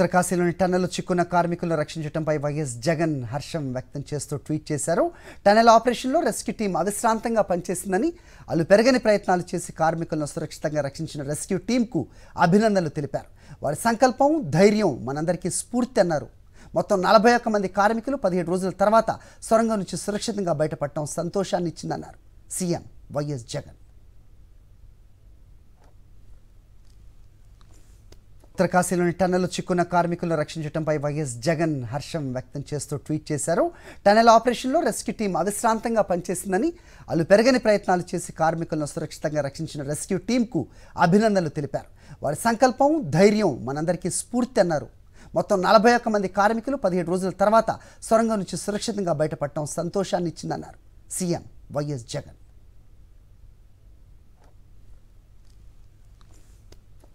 ఉత్తరకాశీలోని tunnel చిక్కున్న కార్మికులను రక్షించడంపై YS Jagan హర్షం వ్యక్తం చేస్తూ ట్వీట్ చేశారు టన్నెల్ ఆపరేషన్లో రెస్క్యూ టీం అవిశ్రాంతంగా పనిచేసిందని అలు పెరగని ప్రయత్నాలు చేసి కార్మికులను సురక్షితంగా రక్షించిన రెస్క్యూ టీంకు అభినందనలు తెలిపారు వారి సంకల్పం ధైర్యం మనందరికీ స్ఫూర్తి అన్నారు మొత్తం నలభై ఒక్క మంది కార్మికులు పదిహేడు రోజుల తర్వాత సొరంగం నుంచి సురక్షితంగా బయటపడటం సంతోషాన్ని ఇచ్చిందన్నారు సీఎం వైఎస్ జగన్ ఉత్తరకాశీలోని టన్నెల్లో చిక్కున్న కార్మికులను రక్షించడంపై వైఎస్ జగన్ హర్షం వ్యక్తం చేస్తూ ట్వీట్ చేశారు టన్నెల్ ఆపరేషన్లో రెస్క్యూ టీం అవిశ్రాంతంగా పనిచేసిందని అలు పెరగని ప్రయత్నాలు చేసి కార్మికులను సురక్షితంగా రక్షించిన రెస్క్యూ టీంకు అభినందనలు తెలిపారు వారి సంకల్పం ధైర్యం మనందరికీ స్ఫూర్తి అన్నారు మొత్తం నలభై ఒక్క మంది కార్మికులు పదిహేడు రోజుల తర్వాత సొరంగం నుంచి సురక్షితంగా బయటపడటం సంతోషాన్ని ఇచ్చిందన్నారు సీఎం వైఎస్ జగన్